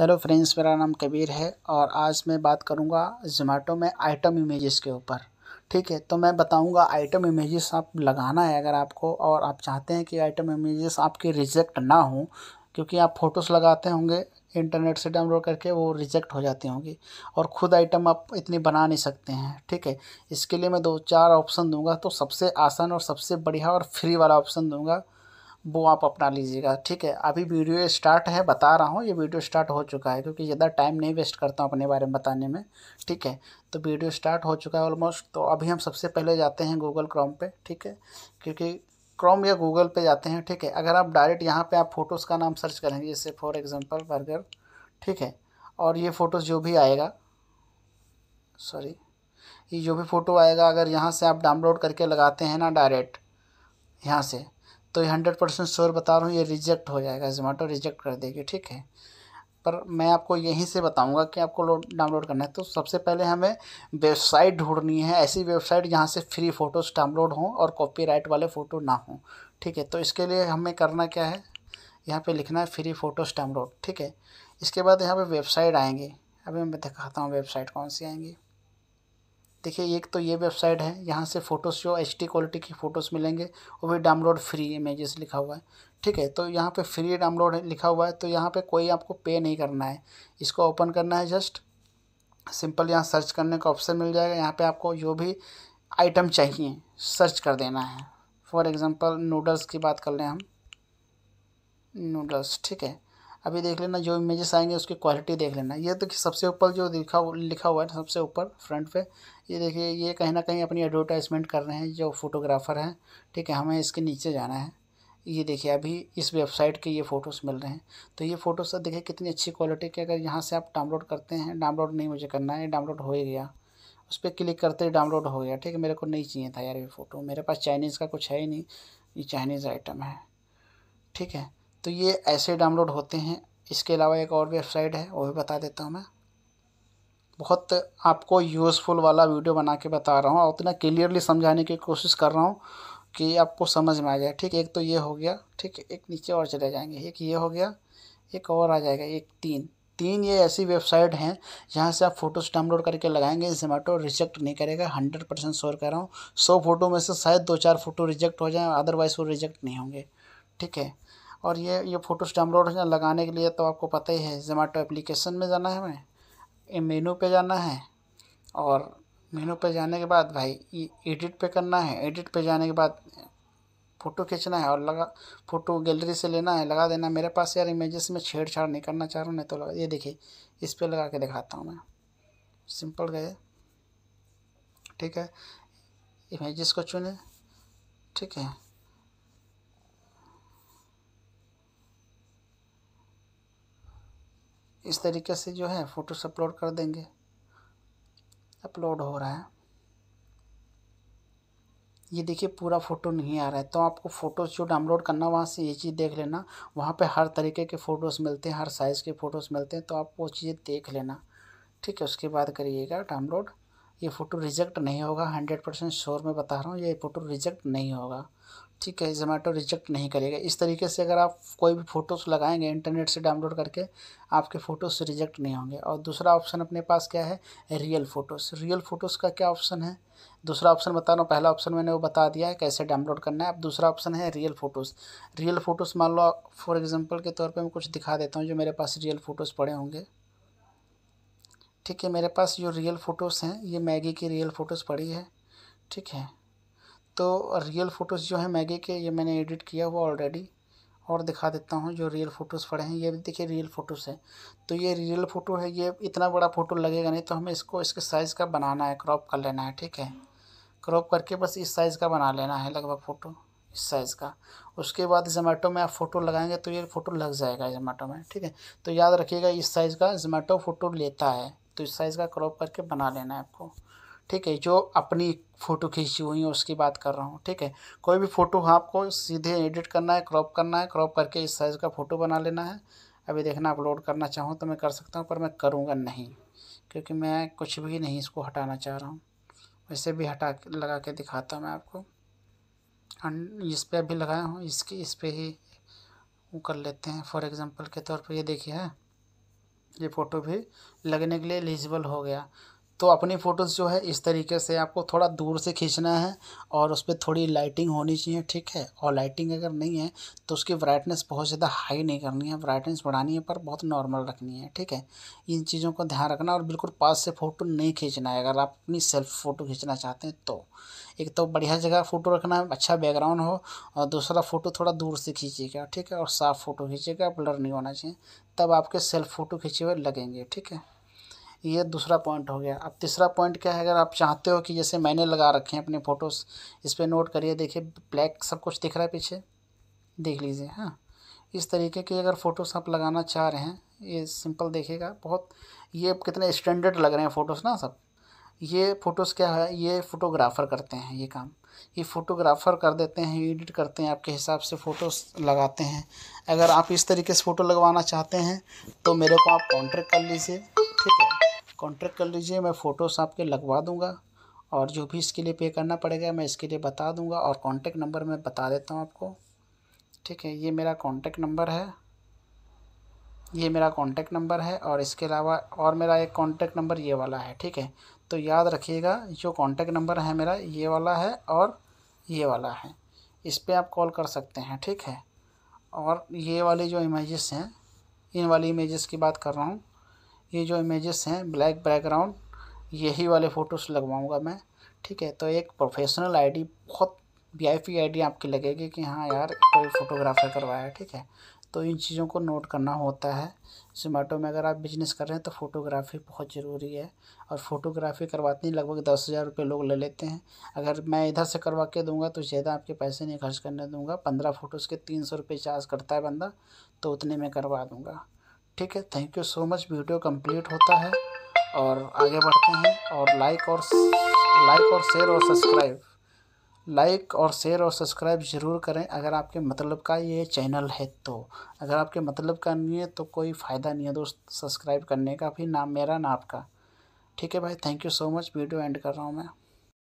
hello friends मेरा नाम कबीर है और आज मैं बात करूंगा जोमेटो में आइटम इमेजेस के ऊपर ठीक है तो मैं बताऊंगा आइटम इमेजेस आप लगाना है अगर आपको और आप चाहते हैं कि आइटम इमेजेस आपके रिजेक्ट ना हो क्योंकि आप फ़ोटोज़ लगाते होंगे इंटरनेट से डाउनलोड करके वो रिजेक्ट हो जाती होंगी और ख़ुद आइटम आप इतनी बना नहीं सकते हैं ठीक है इसके लिए मैं दो चार ऑप्शन दूंगा तो सबसे आसान और सबसे बढ़िया और फ्री वाला ऑप्शन दूंगा वो आप अपना लीजिएगा ठीक है अभी वीडियो स्टार्ट है बता रहा हूँ ये वीडियो स्टार्ट हो चुका है क्योंकि ज़्यादा टाइम नहीं वेस्ट करता हूँ अपने बारे में बताने में ठीक है तो वीडियो स्टार्ट हो चुका है ऑलमोस्ट तो अभी हम सबसे पहले जाते हैं गूगल क्रोम पे ठीक है क्योंकि क्रोम या गूगल पे जाते हैं ठीक है अगर आप डायरेक्ट यहाँ पर आप फोटोज़ का नाम सर्च करेंगे जैसे फॉर एग्ज़ाम्पल बर्गर ठीक है और ये फ़ोटोज़ जो भी आएगा सॉरी ये जो भी फ़ोटो आएगा अगर यहाँ से आप डाउनलोड करके लगाते हैं ना डायरेक्ट यहाँ से तो ये हंड्रेड परसेंट श्योर बता रहा हूँ ये रिजेक्ट हो जाएगा जोमेटो रिजेक्ट कर देगी ठीक है पर मैं आपको यहीं से बताऊंगा कि आपको लोड डाउनलोड करना है तो सबसे पहले हमें वेबसाइट ढूंढनी है ऐसी वेबसाइट जहाँ से फ्री फ़ोटोज़ डाउनलोड हों और कॉपीराइट वाले फ़ोटो ना हों ठीक है तो इसके लिए हमें करना क्या है यहाँ पे लिखना है फ्री फ़ोटोज़ डाउनलोड ठीक है इसके बाद यहाँ पे वेबसाइट आएंगे अभी मैं दिखाता हूँ वेबसाइट कौन सी आएँगी देखिए एक तो ये वेबसाइट है यहाँ से फ़ोटोज़ जो एच क्वालिटी की फ़ोटोज़ मिलेंगे वो भी डाउनलोड फ्री इमेजेस लिखा हुआ है ठीक है तो यहाँ पे फ्री डाउनलोड लिखा हुआ है तो यहाँ पे कोई आपको पे नहीं करना है इसको ओपन करना है जस्ट सिंपल यहाँ सर्च करने का ऑप्शन मिल जाएगा यहाँ पर आपको जो भी आइटम चाहिए सर्च कर देना है फॉर एग्ज़ाम्पल नूडल्स की बात कर लें हम नूडल्स ठीक है अभी देख लेना जो इमेजेस आएंगे उसकी क्वालिटी देख लेना ये तो सबसे ऊपर जो लिखा लिखा हुआ है सबसे ऊपर फ्रंट पे ये देखिए ये कहीं ना कहीं अपनी एडवर्टाइजमेंट कर रहे हैं जो फोटोग्राफर हैं ठीक है हमें इसके नीचे जाना है ये देखिए अभी इस वेबसाइट के ये फ़ोटोज़ मिल रहे हैं तो ये फ़ोटोज़ सर देखिए कितनी अच्छी क्वालिटी के अगर यहाँ से आप डाउनलोड करते हैं डाउनलोड नहीं मुझे करना है डाउनलोड हो ही गया उस पर क्लिक करते ही डाउनलोड हो गया ठीक है मेरे को नहीं चाहिए था यार ये फ़ोटो मेरे पास चाइनीज़ का कुछ है ही नहीं ये चाइनीज़ आइटम है ठीक है तो ये ऐसे डाउनलोड होते हैं इसके अलावा एक और वेबसाइट है वो भी बता देता हूँ मैं बहुत आपको यूज़फुल वाला वीडियो बना के बता रहा हूँ और उतना क्लियरली समझाने की कोशिश कर रहा हूँ कि आपको समझ में आ जाए ठीक एक तो ये हो गया ठीक एक नीचे और चले जाएंगे एक ये हो गया एक और आ जाएगा एक तीन तीन ये ऐसी वेबसाइट हैं जहाँ से आप फ़ोटोज़ डाउनलोड करके लगाएंगे जोमेटो रिजेक्ट नहीं करेगा हंड्रेड परसेंट शोर कर रहा हूँ सौ फ़ोटो में से शायद दो चार फ़ोटो रिजेक्ट हो जाए अदरवाइज़ वो रिजेक्ट नहीं होंगे ठीक है और ये ये फ़ोटोज़ डाउनलोड लगाने के लिए तो आपको पता ही है जोमेटो एप्लीकेशन में जाना है हमें मेनू पे जाना है और मेनू पे जाने के बाद भाई एडिट पे करना है एडिट पे जाने के बाद फ़ोटो खींचना है और लगा फ़ोटो गैलरी से लेना है लगा देना मेरे पास यार इमेजेस में छेड़छाड़ नहीं करना चाह रहा हूँ नहीं तो ये देखिए इस पर लगा के दिखाता हूँ मैं सिंपल गए ठीक है इमेजेस को चुने ठीक है इस तरीके से जो है फ़ोटोस अपलोड कर देंगे अपलोड हो रहा है ये देखिए पूरा फ़ोटो नहीं आ रहा है तो आपको फ़ोटोज़ जो डाउनलोड करना वहाँ से ये चीज़ देख लेना वहाँ पे हर तरीके के फ़ोटोज़ मिलते हैं हर साइज़ के फ़ोटोज़ मिलते हैं तो आप वो चीज़ें देख लेना ठीक है उसके बाद करिएगा डाउनलोड ये फ़ोटो रिजेक्ट नहीं होगा हंड्रेड परसेंट श्योर में बता रहा हूँ ये फ़ोटो रिजेक्ट नहीं होगा ठीक है जोमेटो रिजेक्ट नहीं करेगा इस तरीके से अगर आप कोई भी फ़ोटोज़ लगाएंगे इंटरनेट से डाउनलोड करके आपके फ़ोटोज़ रिजेक्ट नहीं होंगे और दूसरा ऑप्शन अपने पास क्या है रियल फ़ोटोज़ रियल फ़ोटोज़ का क्या ऑप्शन है दूसरा ऑप्शन बता रहा हूँ पहला ऑप्शन मैंने वो बता दिया है कैसे डाउनलोड करना है अब दूसरा ऑप्शन है रियल फ़ोटोज़ रियल फ़ोटोज़ मान लो फॉर एग्ज़ाम्पल के तौर पर मैं कुछ दिखा देता हूँ जो मेरे पास रियल फ़ोटोज़ पड़े होंगे ठीक है मेरे पास जो रियल फ़ोटोज़ हैं ये मैगी की रियल फ़ोटोज़ पड़ी है ठीक है तो रियल फ़ोटोज़ जो है मैगी के ये मैंने एडिट किया हुआ ऑलरेडी और दिखा देता हूँ जो रियल फ़ोटोज़ पड़े हैं ये भी देखिए रियल फ़ोटोज़ है तो ये रियल फ़ोटो है ये इतना बड़ा फ़ोटो लगेगा नहीं तो हमें इसको इसके साइज़ का बनाना है क्रॉप कर लेना है ठीक है क्रॉप करके बस इस साइज़ का बना लेना है लगभग फ़ोटो इस साइज़ का उसके बाद जोमेटो में आप फ़ोटो लगाएंगे तो ये फ़ोटो लग जाएगा जोमेटो में ठीक है तो याद रखिएगा इस साइज़ का जोमेटो फ़ोटो लेता है तो इस साइज़ का क्रॉप करके बना लेना है आपको ठीक है जो अपनी फ़ोटो खींची हुई है उसकी बात कर रहा हूँ ठीक है कोई भी फ़ोटो आपको सीधे एडिट करना है क्रॉप करना है क्रॉप करके इस साइज़ का फ़ोटो बना लेना है अभी देखना अपलोड करना चाहूँ तो मैं कर सकता हूँ पर मैं करूँगा नहीं क्योंकि मैं कुछ भी नहीं इसको हटाना चाह रहा हूँ वैसे भी हटा लगा के दिखाता हूँ मैं आपको इस पर अभी लगाया हूँ इसकी इस पर ही वो कर लेते हैं फॉर एग्ज़ाम्पल के तौर पर ये देखिए ये फ़ोटो भी लगने के लिए एलिजिबल हो गया तो अपनी फ़ोटोज़ जो है इस तरीके से आपको थोड़ा दूर से खींचना है और उस पर थोड़ी लाइटिंग होनी चाहिए ठीक है और लाइटिंग अगर नहीं है तो उसकी ब्राइटनेस बहुत ज़्यादा हाई नहीं करनी है ब्राइटनेस बढ़ानी है पर बहुत नॉर्मल रखनी है ठीक है इन चीज़ों को ध्यान रखना और बिल्कुल पास से फ़ोटो नहीं खींचना है अगर आप अपनी सेल्फ फ़ोटो खींचना चाहते हैं तो एक तो बढ़िया जगह फ़ोटो रखना अच्छा बैकग्राउंड हो और दूसरा फ़ोटो थोड़ा दूर से खींचेगा ठीक है और साफ़ फ़ोटो खींचेगा ब्लर नहीं होना चाहिए तब आपके सेल्फ फ़ोटो खींचे हुए लगेंगे ठीक है ये दूसरा पॉइंट हो गया अब तीसरा पॉइंट क्या है अगर आप चाहते हो कि जैसे मैंने लगा रखे हैं अपने फ़ोटोज़ इस पर नोट करिए देखिए ब्लैक सब कुछ दिख रहा है पीछे देख लीजिए हाँ इस तरीके के अगर फ़ोटोज़ आप लगाना चाह रहे हैं ये सिंपल देखिएगा बहुत ये कितने स्टैंडर्ड लग रहे हैं फ़ोटोज़ ना सब ये फ़ोटोज़ क्या है ये फ़ोटोग्राफ़र करते हैं ये काम ये फ़ोटोग्राफ़र कर देते हैं एडिट करते हैं आपके हिसाब से फ़ोटोज़ लगाते हैं अगर आप इस तरीके से फ़ोटो लगवाना चाहते हैं तो मेरे को आप कॉन्टेक्ट कर लीजिए ठीक है कॉन्ट्रैक्ट कर लीजिए मैं फ़ोटोस आपके लगवा दूँगा और जो भी इसके लिए पे करना पड़ेगा मैं इसके लिए बता दूँगा और कॉन्टैक्ट नंबर मैं बता देता हूँ आपको ठीक है ये मेरा कॉन्टैक्ट नंबर है ये मेरा कॉन्टैक्ट नंबर है और इसके अलावा और मेरा एक कॉन्टैक्ट नंबर ये वाला है ठीक है तो याद रखिएगा जो कॉन्टैक्ट नंबर है मेरा ये वाला है और ये वाला है इस पर आप कॉल कर सकते हैं ठीक है और ये वाले जो इमेजेस हैं इन वाली इमेजेस की बात कर रहा हूँ ये जो इमेजेस हैं ब्लैक बैकग्राउंड यही वाले फ़ोटोज़ लगवाऊंगा मैं ठीक है तो एक प्रोफेशनल आईडी बहुत वीआईपी आईडी आपकी लगेगी कि हाँ यार कोई फ़ोटोग्राफर करवाया ठीक है तो इन चीज़ों को नोट करना होता है जोमेटो में अगर आप बिजनेस कर रहे हैं तो फ़ोटोग्राफी बहुत ज़रूरी है और फ़ोटोग्राफी करवाते ही लगभग दस हज़ार रुपये लोग ले लेते हैं अगर मैं इधर से करवा के दूंगा तो ज़्यादा आपके पैसे नहीं खर्च करने दूंगा पंद्रह फ़ोटोज़ के तीन सौ रुपये चार्ज करता है बंदा तो उतने में करवा दूंगा ठीक है thank you so much video complete होता है और आगे बढ़ते हैं और लाइक और लाइक और शेयर और सब्सक्राइब लाइक और शेयर और सब्सक्राइब ज़रूर करें अगर आपके मतलब का ये चैनल है तो अगर आपके मतलब का नहीं है तो कोई फ़ायदा नहीं है दोस्त सब्सक्राइब करने का भी ना मेरा ना आपका ठीक है भाई thank you so much video end कर रहा हूँ मैं